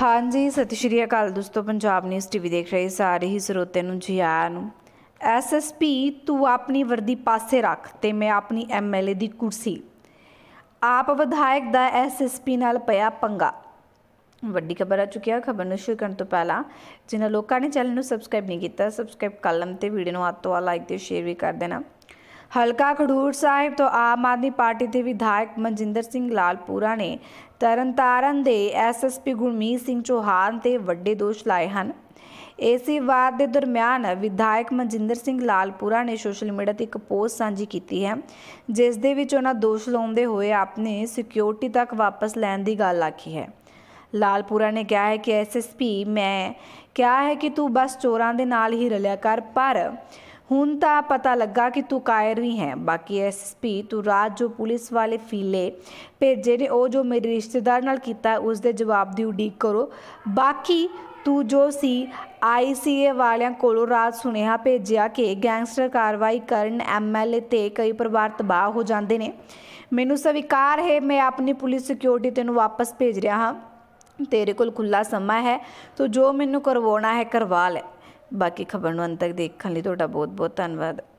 ਹਾਂਜੀ ਸਤਿ ਸ਼੍ਰੀ ਅਕਾਲ ਦੋਸਤੋ ਪੰਜਾਬ ਨਿਊਜ਼ ਟੀਵੀ ਦੇਖ ਰਹੇ ਸਾਰੇ ਹੀ ਸਰੋਤੇ ਨੂੰ ਜੀ ਆਇਆਂ ਨੂੰ ਐਸਐਸਪੀ ਤੂੰ ਆਪਣੀ ਵਰਦੀ ਪਾਸੇ ਰੱਖ ਤੇ ਮੈਂ ਆਪਣੀ ਐਮਐਲਏ ਦੀ ਕੁਰਸੀ ਆਪ ਵਿਧਾਇਕ ਦਾ ਐਸਐਸਪੀ ਨਾਲ ਪਿਆ ਪੰਗਾ ਵੱਡੀ ਖਬਰ ਆ ਚੁੱਕੀ ਆ ਖਬਰ ਨੂੰ ਸ਼ੁਰੂ ਕਰਨ ਤੋਂ ਪਹਿਲਾਂ ਜਿਨ੍ਹਾਂ ਲੋਕਾਂ ਨੇ ਚੈਨਲ ਨੂੰ ਸਬਸਕ੍ਰਾਈਬ ਨਹੀਂ ਕੀਤਾ ਸਬਸਕ੍ਰਾਈਬ ਕਰ ਲੰਮ ਤੇ ਵੀਡੀਓ ਨੂੰ ਆਤੋਂ ਆ ਲਾਈਕ ਤੇ ਸ਼ੇਅਰ ਵੀ ਕਰ ਦੇਣਾ ਹਲਕਾ ਖਡੂਰ ਸਾਹਿਬ ਤੋਂ ਆਮ ਆਦਮੀ ਪਾਰਟੀ ਦੇ ਵਿਧਾਇਕ ਮਨਜਿੰਦਰ ਸਿੰਘ ਲਾਲਪੂਰਾ ਨੇ ਤਰਨਤਾਰਨ ਦੇ ਐਸਐਸਪੀ ਗੁਰਮੀਤ ਸਿੰਘ ਚੋਹਾਨ ਤੇ ਵੱਡੇ ਦੋਸ਼ ਲਾਏ ਹਨ ਇਸੇ ਵਾਰ ਦੇ ਦਰਮਿਆਨ ਵਿਧਾਇਕ ਮਨਜਿੰਦਰ ਸਿੰਘ ਲਾਲਪੂਰਾ ਨੇ ਸੋਸ਼ਲ ਮੀਡੀਆ ਤੇ ਇੱਕ ਪੋਸਟ ਸਾਂਝੀ ਕੀਤੀ ਹੈ ਜਿਸ ਦੇ ਵਿੱਚ ਉਹਨਾਂ ਦੋਸ਼ ਲਾਉਂਦੇ ਹੋਏ ਆਪਣੇ ਸਿਕਿਉਰਿਟੀ ਤੱਕ ਵਾਪਸ ਲੈਣ ਦੀ ਗੱਲ ਆਖੀ ਹੈ ਲਾਲਪੂਰਾ ਨੇ ਕਿਹਾ ਹੈ ਕਿ ਐਸਐਸਪੀ ਮੈਂ ਕਿਹਾ ਹੈ ਕਿ ਤੂੰ ਬਸ ਚੋਰਾਂ ਦੇ ਨਾਲ ਹੀ ਰਲਿਆ ਕਰ ਪਰ ਹੁਣ ਤਾਂ ਪਤਾ ਲੱਗਾ ਕਿ ਤੂੰ ਕਾਇਰ ਵੀ ਹੈ ਬਾਕੀ ਐਸਐਸਪੀ ਤੂੰ ਰਾਤ ਜੋ ਪੁਲਿਸ ਵਾਲੇ ਫੀਲੇ ਭੇਜੇ ਨੇ ਉਹ ਜੋ ਮੇਰੇ ਰਿਸ਼ਤੇਦਾਰ ਨਾਲ ਕੀਤਾ ਉਸ ਦੇ ਜਵਾਬ ਦੀ ਉਡੀਕ ਕਰੋ ਬਾਕੀ ਤੂੰ ਜੋ ਸੀ ਆਈਸੀਏ ਵਾਲਿਆਂ ਕੋਲੋਂ ਰਾਤ ਸੁਨੇਹਾ ਭੇਜਿਆ ਕਿ ਗੈਂਗਸਟਰ ਕਾਰਵਾਈ ਕਰਨ ਐਮਐਲਏ ਤੇ ਕਈ ਪਰਿਵਾਰ ਤਬਾਹ ਹੋ ਜਾਂਦੇ ਨੇ ਮੈਨੂੰ ਸਵੀਕਾਰ ਹੈ ਮੈਂ ਆਪਣੀ ਪੁਲਿਸ ਸਿਕਿਉਰਿਟੀ ਤੈਨੂੰ ਵਾਪਸ ਭੇਜ ਰਿਹਾ ਹਾਂ ਤੇਰੇ ਕੋਲ ਖੁੱਲਾ ਸਮਾਂ ਹੈ ਤੋ ਜੋ ਮੈਨੂੰ ਕਰਵਾਉਣਾ ਹੈ ਕਰਵਾ ਲੈ ਬਾਕੀ ਖਬਰ ਨੂੰ ਅੰਤ ਤੱਕ ਦੇਖਣ ਲਈ ਤੁਹਾਡਾ ਬਹੁਤ ਬਹੁਤ ਧੰਨਵਾਦ